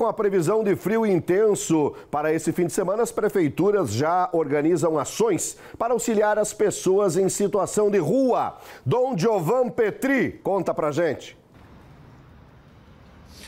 Com a previsão de frio intenso para esse fim de semana, as prefeituras já organizam ações para auxiliar as pessoas em situação de rua. Dom Giovan Petri conta pra gente.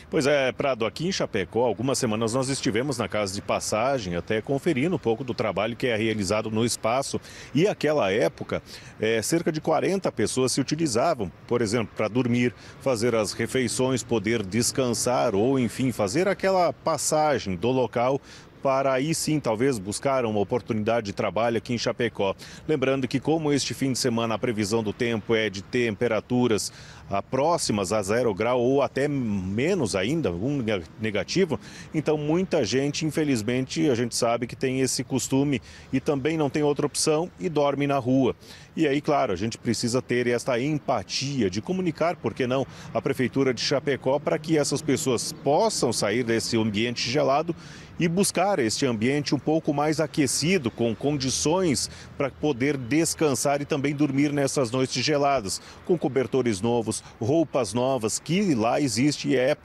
Pois é, Prado, aqui em Chapecó, algumas semanas nós estivemos na casa de passagem, até conferindo um pouco do trabalho que é realizado no espaço. E aquela época, é, cerca de 40 pessoas se utilizavam, por exemplo, para dormir, fazer as refeições, poder descansar ou, enfim, fazer aquela passagem do local para aí sim, talvez, buscar uma oportunidade de trabalho aqui em Chapecó. Lembrando que, como este fim de semana a previsão do tempo é de temperaturas ah, próximas a zero grau ou até menos ainda, um negativo, então muita gente, infelizmente, a gente sabe que tem esse costume e também não tem outra opção e dorme na rua. E aí, claro, a gente precisa ter esta empatia de comunicar, por que não, a Prefeitura de Chapecó para que essas pessoas possam sair desse ambiente gelado e buscar este ambiente um pouco mais aquecido, com condições para poder descansar e também dormir nessas noites geladas, com cobertores novos, roupas novas, que lá existe e, é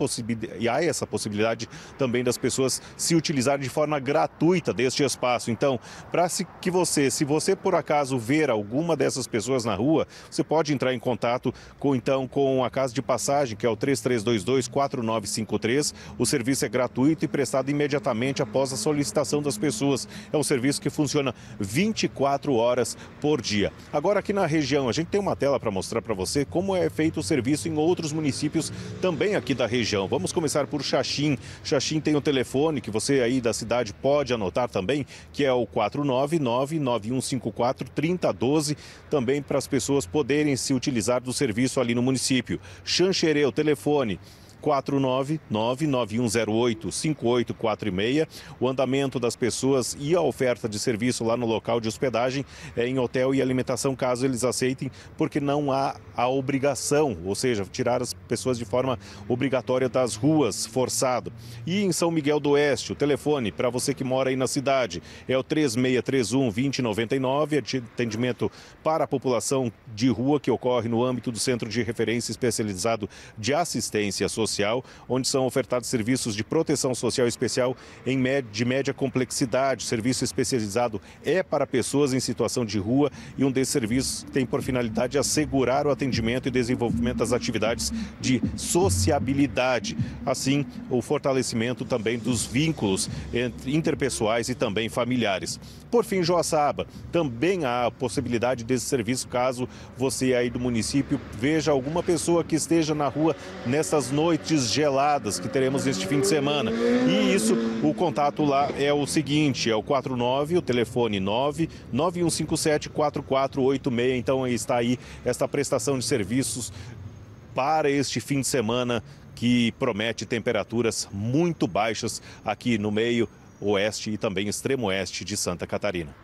e há essa possibilidade também das pessoas se utilizarem de forma gratuita deste espaço. Então, para que você, se você por acaso ver alguma dessas pessoas na rua, você pode entrar em contato com então com a casa de passagem, que é o 3322 4953. O serviço é gratuito e prestado imediatamente após a solicitação das pessoas. É um serviço que funciona 24 horas por dia. Agora, aqui na região, a gente tem uma tela para mostrar para você como é feito o serviço em outros municípios também aqui da região. Vamos começar por Xaxim. Xaxim tem o um telefone que você aí da cidade pode anotar também, que é o 499-9154-3012, também para as pessoas poderem se utilizar do serviço ali no município. Xanxerê, o telefone 499-9108-5846. O andamento das pessoas e a oferta de serviço lá no local de hospedagem, é em hotel e alimentação, caso eles aceitem, porque não há a obrigação, ou seja, tirar as pessoas de forma obrigatória das ruas, forçado. E em São Miguel do Oeste, o telefone para você que mora aí na cidade é o 3631 2099, é atendimento para a população de rua que ocorre no âmbito do Centro de Referência Especializado de Assistência Social. Social, onde são ofertados serviços de proteção social especial em média, de média complexidade. O serviço especializado é para pessoas em situação de rua e um desses serviços tem por finalidade assegurar o atendimento e desenvolvimento das atividades de sociabilidade, assim o fortalecimento também dos vínculos entre interpessoais e também familiares. Por fim, Joaçaba, também há a possibilidade desse serviço caso você aí do município veja alguma pessoa que esteja na rua nessas noites noites geladas que teremos este fim de semana. E isso, o contato lá é o seguinte, é o 49, o telefone 9 9157 4486. Então está aí esta prestação de serviços para este fim de semana que promete temperaturas muito baixas aqui no meio oeste e também extremo oeste de Santa Catarina.